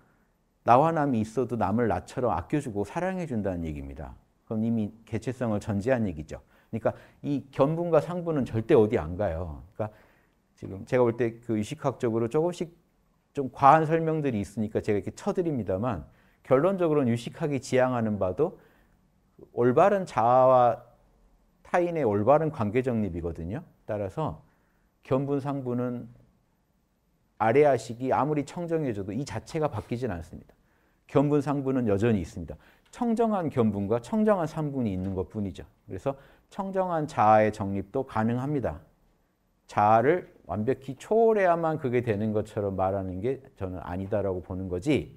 나와 남이 있어도 남을 나처럼 아껴주고 사랑해준다는 얘기입니다. 그건 이미 개체성을 전제한 얘기죠. 그러니까 이 견분과 상분은 절대 어디 안 가요. 그러니까 지금 제가 볼때그 유식학적으로 조금씩 좀 과한 설명들이 있으니까 제가 이렇게 쳐드립니다만 결론적으로는 유식학이 지향하는 바도 올바른 자아와 타인의 올바른 관계 정립이거든요. 따라서 견분 상분은 아래아식이 아무리 청정해져도 이 자체가 바뀌진 않습니다. 견분 상분은 여전히 있습니다. 청정한 견분과 청정한 상분이 있는 것뿐이죠. 그래서 청정한 자아의 정립도 가능합니다. 자아를 완벽히 초월해야만 그게 되는 것처럼 말하는 게 저는 아니다라고 보는 거지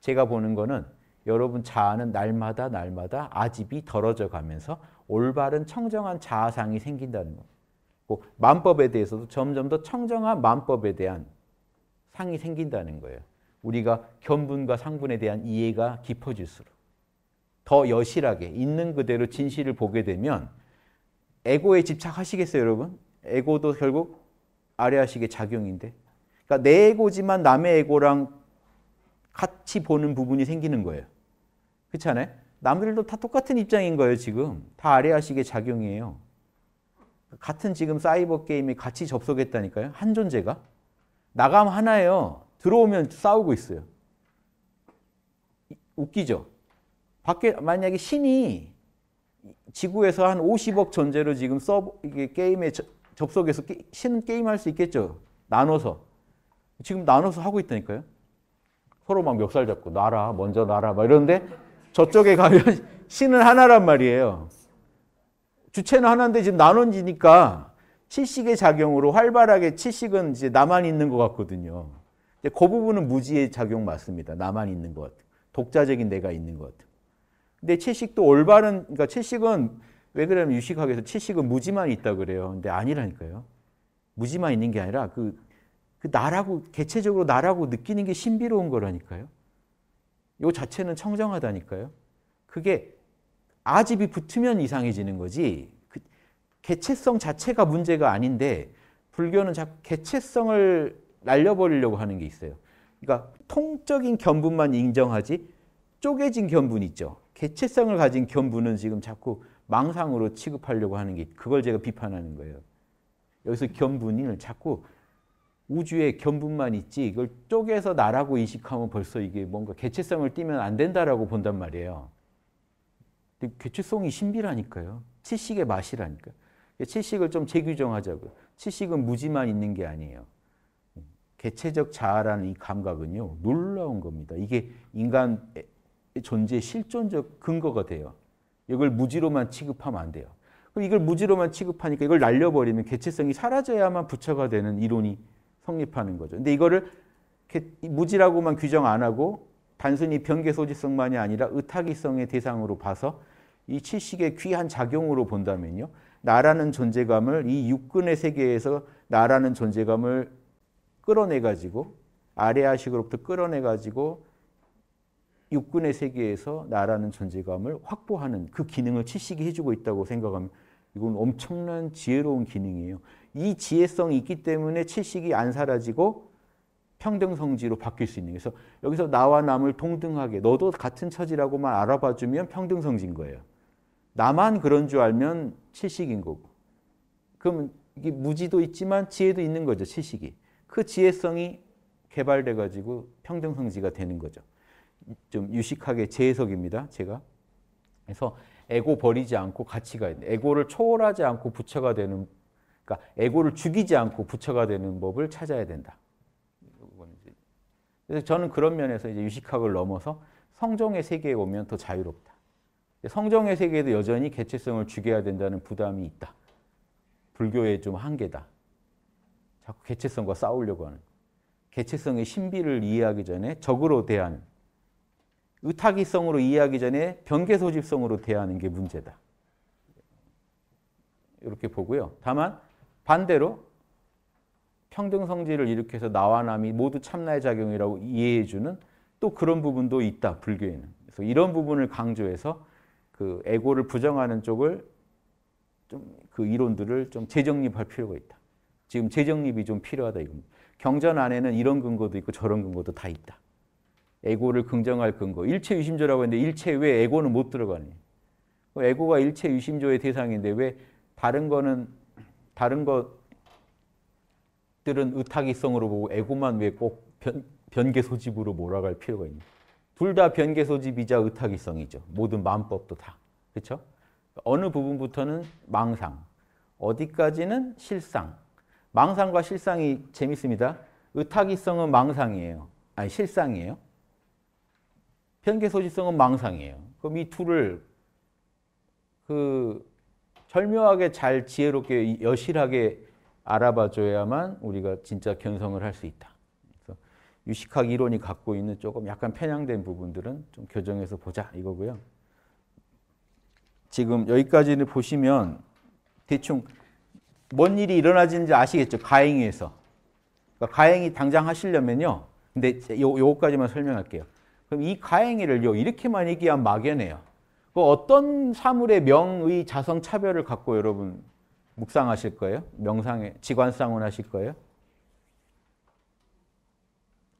제가 보는 거는 여러분 자아는 날마다 날마다 아집이 덜어져 가면서 올바른 청정한 자아상이 생긴다는 거. 만법에 대해서도 점점 더 청정한 만법에 대한 상이 생긴다는 거예요. 우리가 견분과 상분에 대한 이해가 깊어질수록 더 여실하게 있는 그대로 진실을 보게 되면 에고에 집착하시겠어요, 여러분? 에고도 결국 아뢰하시게 작용인데. 그러니까 내 에고지만 남의 에고랑 같이 보는 부분이 생기는 거예요. 그렇지 않아요? 남들도 다 똑같은 입장인 거예요, 지금. 다 아뢰하시게 작용이에요. 같은 지금 사이버 게임에 같이 접속했다니까요. 한 존재가. 나가 하나예요. 들어오면 싸우고 있어요. 웃기죠? 밖에 만약에 신이 지구에서 한 50억 존재로 지금 서 이게 게임에 저, 접속해서 게, 신 게임 할수 있겠죠. 나눠서. 지금 나눠서 하고 있다니까요. 서로 막 멱살 잡고 나라 먼저 나라 막이러데 저쪽에 가면 신은 하나란 말이에요. 주체는 하나인데 지금 나눠지니까 칠식의 작용으로 활발하게 칠식은 이제 나만 있는 것 같거든요. 근데 그 부분은 무지의 작용 맞습니다. 나만 있는 것 독자적인 내가 있는 것 근데 채식도 올바른 그러니까 채식은 왜 그러냐면 유식학에서 채식은 무지만 있다 그래요. 근데 아니라니까요. 무지만 있는 게 아니라 그, 그 나라고 개체적으로 나라고 느끼는 게 신비로운 거라니까요. 요 자체는 청정하다니까요. 그게 아집이 붙으면 이상해지는 거지. 그 개체성 자체가 문제가 아닌데 불교는 자꾸 개체성을 날려버리려고 하는 게 있어요. 그러니까 통적인 견분만 인정하지 쪼개진 견분 있죠. 개체성을 가진 견부는 지금 자꾸 망상으로 취급하려고 하는 게 그걸 제가 비판하는 거예요. 여기서 견분을 자꾸 우주에 견분만 있지 이걸 쪼개서 나라고 인식하면 벌써 이게 뭔가 개체성을 띠면 안 된다라고 본단 말이에요. 근데 개체성이 신비라니까요. 칠식의 맛이라니까. 칠식을 좀 재규정하자고요. 칠식은 무지만 있는 게 아니에요. 개체적 자아라는 이 감각은요 놀라운 겁니다. 이게 인간 존재의 실존적 근거가 돼요. 이걸 무지로만 취급하면 안 돼요. 그럼 이걸 무지로만 취급하니까 이걸 날려버리면 개체성이 사라져야만 부처가 되는 이론이 성립하는 거죠. 근데 이거를 무지라고만 규정 안 하고 단순히 변계 소지성만이 아니라 의타기성의 대상으로 봐서 이 칠식의 귀한 작용으로 본다면요. 나라는 존재감을 이 육근의 세계에서 나라는 존재감을 끌어내가지고 아래아식으로부터 끌어내가지고 육군의 세계에서 나라는 존재감을 확보하는 그 기능을 칠식이 해주고 있다고 생각하면 이건 엄청난 지혜로운 기능이에요. 이 지혜성이 있기 때문에 채식이안 사라지고 평등성지로 바뀔 수 있는 거예요. 그래서 여기서 나와 남을 동등하게 너도 같은 처지라고만 알아봐주면 평등성지인 거예요. 나만 그런 줄 알면 채식인 거고. 그럼 이게 무지도 있지만 지혜도 있는 거죠, 채식이그 지혜성이 개발돼가지고 평등성지가 되는 거죠. 좀 유식하게 재해석입니다. 제가. 그래서 에고 버리지 않고 가치가 있는 에고를 초월하지 않고 부처가 되는 그러니까 에고를 죽이지 않고 부처가 되는 법을 찾아야 된다. 그래서 저는 그런 면에서 이제 유식학을 넘어서 성정의 세계에 오면 더 자유롭다. 성정의 세계에도 여전히 개체성을 죽여야 된다는 부담이 있다. 불교의 좀 한계다. 자꾸 개체성과 싸우려고 하는. 개체성의 신비를 이해하기 전에 적으로 대하 의타기성으로 이해하기 전에 변계소집성으로 대하는 게 문제다. 이렇게 보고요. 다만 반대로 평등성질을 일으켜서 나와 남이 모두 참나의 작용이라고 이해해주는 또 그런 부분도 있다. 불교에는. 그래서 이런 부분을 강조해서 그 에고를 부정하는 쪽을 좀 그 이론들을 좀 재정립할 필요가 있다. 지금 재정립이 좀 필요하다 이겁니다. 경전 안에는 이런 근거도 있고 저런 근거도 다 있다. 에고를 긍정할 근거. 일체 유심조라고 했는데 일체 왜 에고는 못 들어가니? 어, 에고가 일체 유심조의 대상인데 왜 다른 거는 다른 것들은 의타기성으로 보고 에고만 왜 꼭 변개 소집으로 몰아갈 필요가 있니? 둘 다 변개 소집이자 의타기성이죠. 모든 마음법도 다. 그렇죠? 어느 부분부터는 망상, 어디까지는 실상. 망상과 실상이 재밌습니다. 의타기성은 망상이에요. 아니 실상이에요. 현계 소지성은 망상이에요. 그럼 이 둘을 그 절묘하게 잘 지혜롭게 여실하게 알아봐줘야만 우리가 진짜 견성을 할 수 있다. 그래서 유식학 이론이 갖고 있는 조금 약간 편향된 부분들은 좀 교정해서 보자 이거고요. 지금 여기까지를 보시면 대충 뭔 일이 일어나지는지 아시겠죠? 가행에서. 그러니까 가행이 당장 하시려면요. 근데 요, 요거까지만 설명할게요. 그럼 이 가행이를요 이렇게만 얘기하면 막연해요. 그 어떤 사물의 명의 자성 차별을 갖고 여러분 묵상하실 거예요? 명상에 지관상훈 하실 거예요?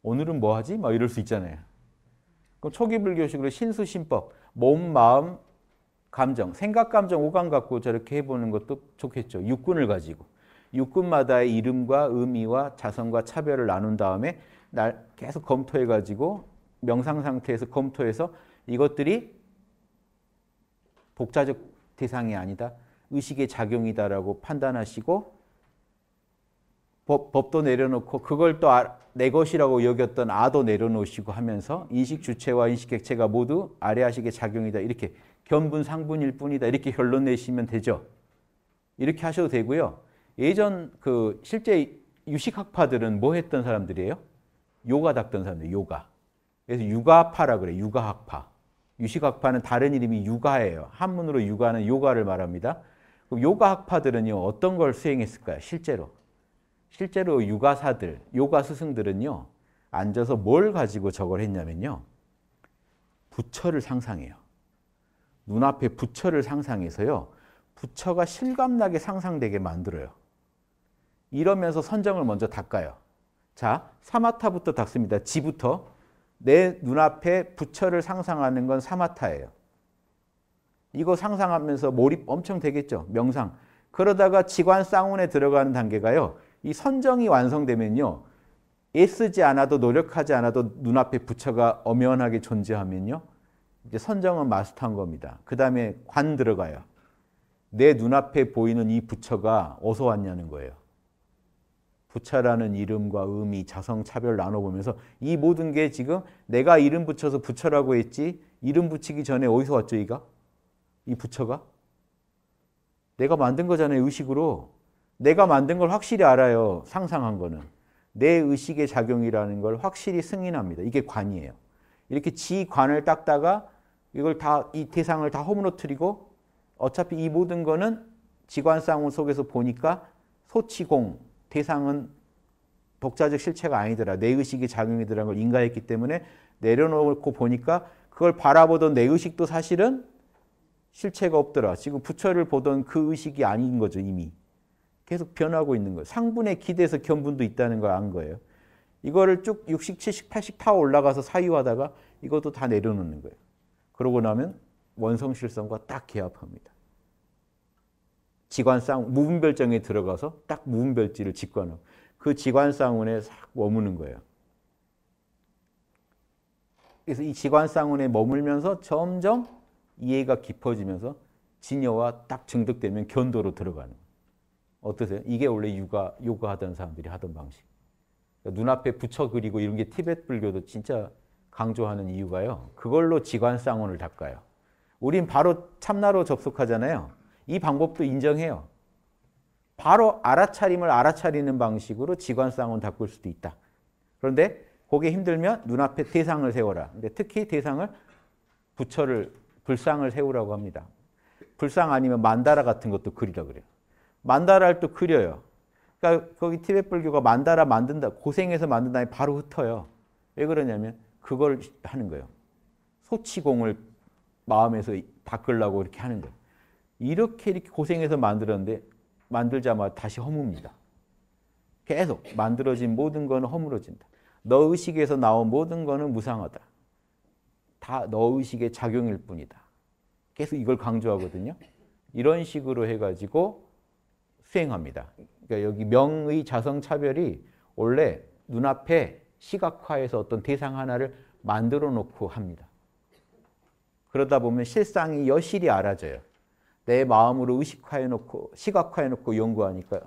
오늘은 뭐 하지? 막 이럴 수 있잖아요. 그럼 초기 불교식으로 신수 신법 몸 마음 감정 생각 감정 오감 갖고 저렇게 해보는 것도 좋겠죠. 육군을 가지고 육군마다의 이름과 의미와 자성과 차별을 나눈 다음에 날 계속 검토해가지고 명상 상태에서 검토해서 이것들이 복자적 대상이 아니다. 의식의 작용이다라고 판단하시고 법, 도 내려놓고 그걸 또내 아, 것이라고 여겼던 아도 내려놓으시고 하면서 인식 주체와 인식 객체가 모두 아래아식의 작용이다. 이렇게 견분 상분일 뿐이다. 이렇게 결론 내시면 되죠. 이렇게 하셔도 되고요. 예전 그 실제 유식학파들은 뭐 했던 사람들이에요? 요가 닦던 사람들, 요가. 그래서 육아파라 그래. 육아학파. 유식학파는 다른 이름이 육아예요. 한문으로 육아는 요가를 말합니다. 그럼 요가학파들은요, 어떤 걸 수행했을까요? 실제로. 실제로 육아사들, 요가 스승들은요, 앉아서 뭘 가지고 저걸 했냐면요. 부처를 상상해요. 눈앞에 부처를 상상해서요. 부처가 실감나게 상상되게 만들어요. 이러면서 선정을 먼저 닦아요. 자, 사마타부터 닦습니다. 지부터. 내 눈앞에 부처를 상상하는 건 사마타예요. 이거 상상하면서 몰입 엄청 되겠죠. 명상. 그러다가 지관 쌍운에 들어가는 단계가요. 이 선정이 완성되면요. 애쓰지 않아도 노력하지 않아도 눈앞에 부처가 엄연하게 존재하면요. 이제 선정은 마스터한 겁니다. 그 다음에 관 들어가요. 내 눈앞에 보이는 이 부처가 어서 왔냐는 거예요. 부처라는 이름과 의미, 자성 차별 나눠보면서 이 모든 게 지금 내가 이름 붙여서 부처라고 했지 이름 붙이기 전에 어디서 왔죠 이가? 이 부처가? 내가 만든 거잖아요 의식으로. 내가 만든 걸 확실히 알아요 상상한 거는. 내 의식의 작용이라는 걸 확실히 승인합니다. 이게 관이에요. 이렇게 지 관을 닦다가 이걸 다 이 대상을 다 허물어뜨리고 어차피 이 모든 거는 지관상호 속에서 보니까 소치공 대상은 독자적 실체가 아니더라. 내 의식이 작용이더라는 걸 인가했기 때문에 내려놓고 보니까 그걸 바라보던 내 의식도 사실은 실체가 없더라. 지금 부처를 보던 그 의식이 아닌 거죠, 이미. 계속 변하고 있는 거예요. 상분에 기대서 견분도 있다는 걸 안 거예요. 이거를 쭉 60, 70, 80 타워 올라가서 사유하다가 이것도 다 내려놓는 거예요. 그러고 나면 원성실성과 딱 개합합니다. 지관쌍 무분별정에 들어가서 딱 무분별지를 직관하고 그 지관쌍운에 싹 머무는 거예요. 그래서 이 지관쌍운에 머물면서 점점 이해가 깊어지면서 진여와 딱 증득되면 견도로 들어가는 거예요. 어떠세요? 이게 원래 요가, 요가 하던 사람들이 하던 방식. 그러니까 눈앞에 붙여 그리고 이런 게 티벳 불교도 진짜 강조하는 이유가요. 그걸로 지관쌍운을 닦아요. 우린 바로 참나로 접속하잖아요. 이 방법도 인정해요. 바로 알아차림을 알아차리는 방식으로 지관상은 바꿀 수도 있다. 그런데 그게 힘들면 눈앞에 대상을 세워라. 근데 특히 대상을 부처를 불상을 세우라고 합니다. 불상 아니면 만다라 같은 것도 그리라 그래요. 만다라를 또 그려요. 그러니까 거기 티베 불교가 만다라 만든다 고생해서 만든다니 바로 흩어요. 왜 그러냐면 그걸 하는 거예요. 소치공을 마음에서 바꾸려고 이렇게 하는 거예요. 이렇게 이렇게 고생해서 만들었는데 만들자마자 다시 허무입니다. 계속 만들어진 모든 건 허물어진다. 너 의식에서 나온 모든 거는 무상하다. 다 너 의식의 작용일 뿐이다. 계속 이걸 강조하거든요. 이런 식으로 해가지고 수행합니다. 그러니까 여기 명의 자성 차별이 원래 눈앞에 시각화해서 어떤 대상 하나를 만들어 놓고 합니다. 그러다 보면 실상이 여실히 알아져요. 내 마음으로 의식화해 놓고 시각화해 놓고 연구하니까요.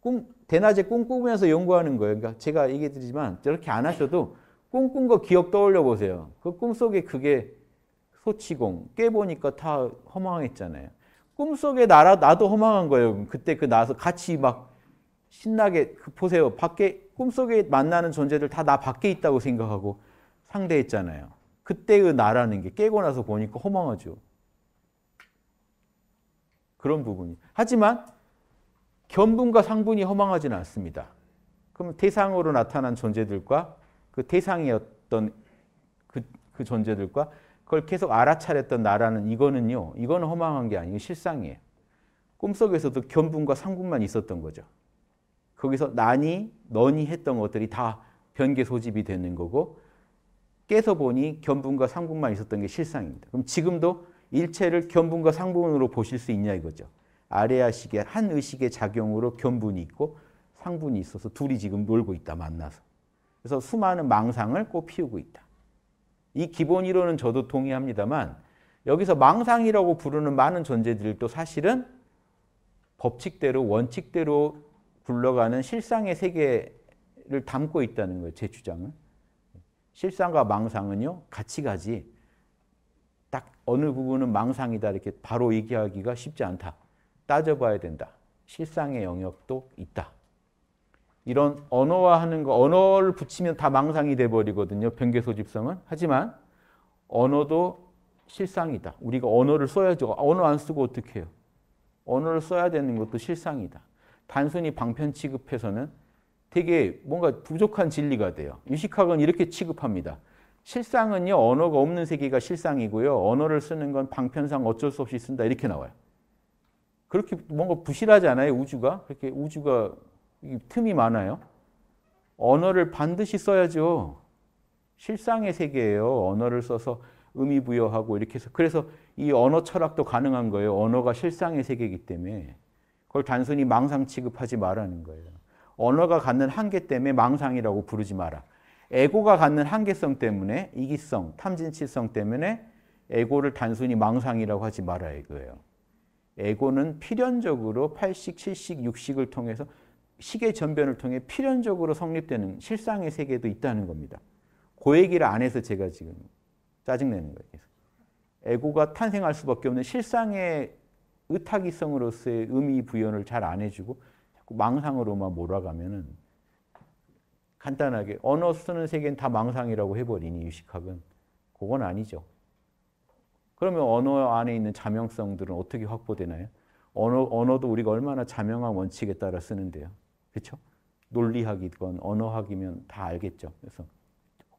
꿈, 대낮에 꿈꾸면서 연구하는 거예요. 그러니까 제가 얘기드리지만 저렇게 안 하셔도 꿈꾼 거 기억 떠올려 보세요. 그 꿈속에 그게 소치공 깨보니까 다 허망했잖아요. 꿈속에 나라, 나도 허망한 거예요. 그때 그 나서 같이 막 신나게 그 보세요. 밖에 꿈속에 만나는 존재들 다 나 밖에 있다고 생각하고 상대했잖아요. 그때의 그 나라는 게 깨고 나서 보니까 허망하죠. 그런 부분이. 하지만 견분과 상분이 허망하지는 않습니다. 그럼 태상으로 나타난 존재들과 그 태상이었던 그, 그 존재들과 그걸 계속 알아차렸던 나라는 이거는요. 이거는 허망한 게 아니고 실상이에요. 꿈속에서도 견분과 상분만 있었던 거죠. 거기서 난이, 너니 했던 것들이 다 변계 소집이 되는 거고 깨서 보니 견분과 상분만 있었던 게 실상입니다. 그럼 지금도 일체를 견분과 상분으로 보실 수 있냐 이거죠. 아레아식의 한 의식의 작용으로 견분이 있고 상분이 있어서 둘이 지금 놀고 있다 만나서. 그래서 수많은 망상을 꽃피우고 있다. 이 기본 이론은 저도 동의합니다만 여기서 망상이라고 부르는 많은 존재들도 사실은 법칙대로 원칙대로 굴러가는 실상의 세계를 담고 있다는 거예요. 제 주장은. 실상과 망상은요. 같이 가지 딱 어느 부분은 망상이다 이렇게 바로 얘기하기가 쉽지 않다. 따져봐야 된다. 실상의 영역도 있다. 이런 언어화하는 거, 언어를 붙이면 다 망상이 돼버리거든요. 변계 소집성은. 하지만 언어도 실상이다. 우리가 언어를 써야죠. 언어 안 쓰고 어떻게 해요? 언어를 써야 되는 것도 실상이다. 단순히 방편 취급해서는 되게 뭔가 부족한 진리가 돼요. 유식학은 이렇게 취급합니다. 실상은요, 언어가 없는 세계가 실상이고요. 언어를 쓰는 건 방편상 어쩔 수 없이 쓴다. 이렇게 나와요. 그렇게 뭔가 부실하지 않아요, 우주가? 그렇게 우주가 틈이 많아요. 언어를 반드시 써야죠. 실상의 세계예요. 언어를 써서 의미 부여하고 이렇게 해서 그래서 이 언어 철학도 가능한 거예요. 언어가 실상의 세계이기 때문에 그걸 단순히 망상 취급하지 말라는 거예요. 언어가 갖는 한계 때문에 망상이라고 부르지 마라. 에고가 갖는 한계성 때문에 이기성, 탐진치성 때문에 에고를 단순히 망상이라고 하지 마라 이거예요. 에고는 필연적으로 8식, 7식, 6식을 통해서 식의 전변을 통해 필연적으로 성립되는 실상의 세계도 있다는 겁니다. 그 얘기를 안 해서 제가 지금 짜증내는 거예요. 에고가 탄생할 수밖에 없는 실상의 의타기성으로서의 의미 부연을 잘 안 해주고 자꾸 망상으로만 몰아가면은 간단하게 언어 쓰는 세계는 다 망상이라고 해버리니 유식학은 그건 아니죠. 그러면 언어 안에 있는 자명성들은 어떻게 확보되나요? 언어, 언어도 우리가 얼마나 자명한 원칙에 따라 쓰는데요. 그렇죠? 논리학이건 언어학이면 다 알겠죠. 그래서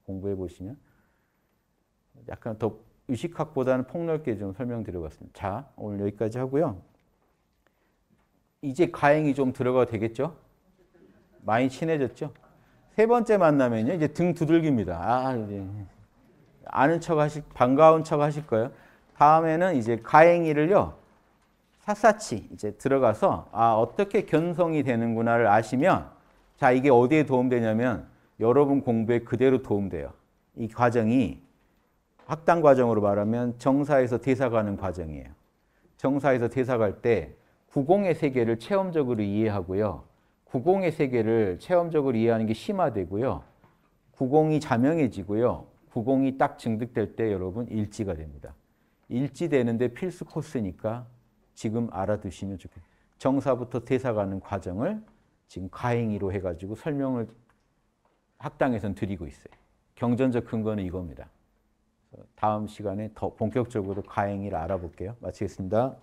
공부해 보시면 약간 더 유식학보다는 폭넓게 좀 설명드려봤습니다. 자, 오늘 여기까지 하고요. 이제 가행이 좀 들어가도 되겠죠? 많이 친해졌죠? 세 번째 만나면요. 이제 등 두들깁니다. 아, 아, 이제 아는 척 하실, 반가운 척 하실 거예요. 다음에는 이제 가행이를요. 샅샅이 이제 들어가서 아, 어떻게 견성이 되는구나를 아시면 자, 이게 어디에 도움되냐면 여러분 공부에 그대로 도움돼요. 이 과정이 학당 과정으로 말하면 정사에서 대사 가는 과정이에요. 정사에서 대사 갈 때 구공의 세계를 체험적으로 이해하고요. 구공의 세계를 체험적으로 이해하는 게 심화되고요. 구공이 자명해지고요. 구공이 딱 증득될 때 여러분 일지가 됩니다. 일지되는데 필수 코스니까 지금 알아두시면 좋겠어요. 정사부터 대사 가는 과정을 지금 가행이로 해가지고 설명을 학당에선 드리고 있어요. 경전적 근거는 이겁니다. 다음 시간에 더 본격적으로 가행이를 알아볼게요. 마치겠습니다.